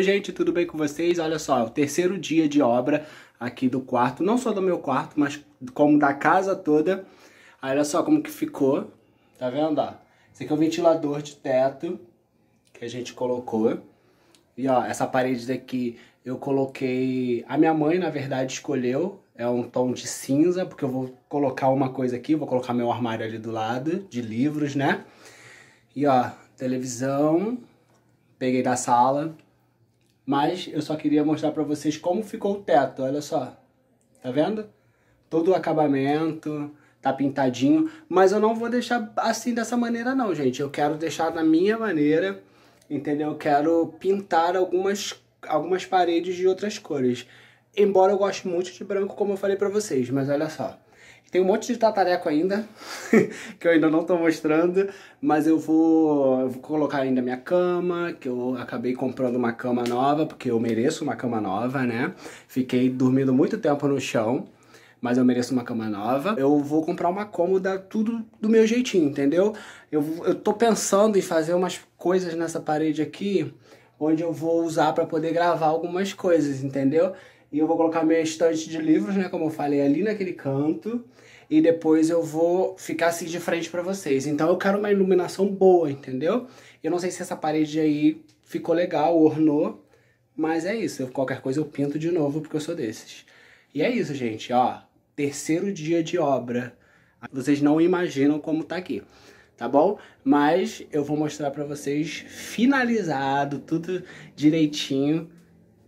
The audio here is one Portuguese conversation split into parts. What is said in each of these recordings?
Oi, gente, tudo bem com vocês? Olha só, é o terceiro dia de obra aqui do quarto, não só do meu quarto, mas como da casa toda. Olha só como que ficou, tá vendo? Ó, esse aqui é o ventilador de teto que a gente colocou. E ó, essa parede daqui eu coloquei... A minha mãe, na verdade, escolheu. É um tom de cinza, porque eu vou colocar uma coisa aqui, vou colocar meu armário ali do lado, de livros, né? E ó, televisão, peguei da sala, mas eu só queria mostrar para vocês como ficou o teto, olha só. Tá vendo? Todo o acabamento, tá pintadinho. Mas eu não vou deixar assim dessa maneira não, gente. Eu quero deixar na minha maneira, entendeu? Eu quero pintar algumas, algumas paredes de outras cores. Embora eu goste muito de branco, como eu falei para vocês, mas olha só. Tem um monte de tatareco ainda, que eu ainda não estou mostrando, mas eu vou, eu vou, colocar ainda minha cama, que eu acabei comprando uma cama nova, porque eu mereço uma cama nova, né? Fiquei dormindo muito tempo no chão, mas eu mereço uma cama nova. Eu vou comprar uma cômoda, tudo do meu jeitinho, entendeu? Eu, eu tô pensando em fazer umas coisas nessa parede aqui, onde eu vou usar para poder gravar algumas coisas, entendeu? E eu vou colocar minha estante de livros, né, como eu falei, ali naquele canto. E depois eu vou ficar assim de frente para vocês. Então eu quero uma iluminação boa, entendeu? Eu não sei se essa parede aí ficou legal, ornou. Mas é isso, qualquer coisa eu pinto de novo porque eu sou desses. E é isso, gente, ó, terceiro dia de obra. Vocês não imaginam como tá aqui, tá bom? Mas eu vou mostrar pra vocês finalizado, tudo direitinho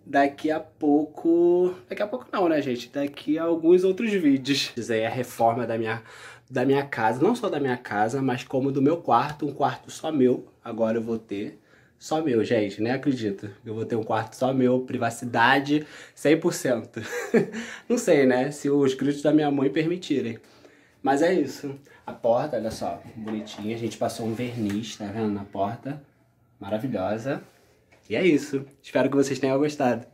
daqui a pouco. Daqui a pouco não, né, gente? Daqui a alguns outros vídeos. Isso aí é a reforma da minha, da minha casa, não só da minha casa, mas como do meu quarto, um quarto só meu. Agora eu vou ter. Só meu, gente, nem né? acredito. Eu vou ter um quarto só meu, privacidade 100%. não sei, né? Se os gritos da minha mãe permitirem. Mas é isso. A porta, olha só, bonitinha. A gente passou um verniz, tá vendo? Na porta. Maravilhosa. E é isso. Espero que vocês tenham gostado.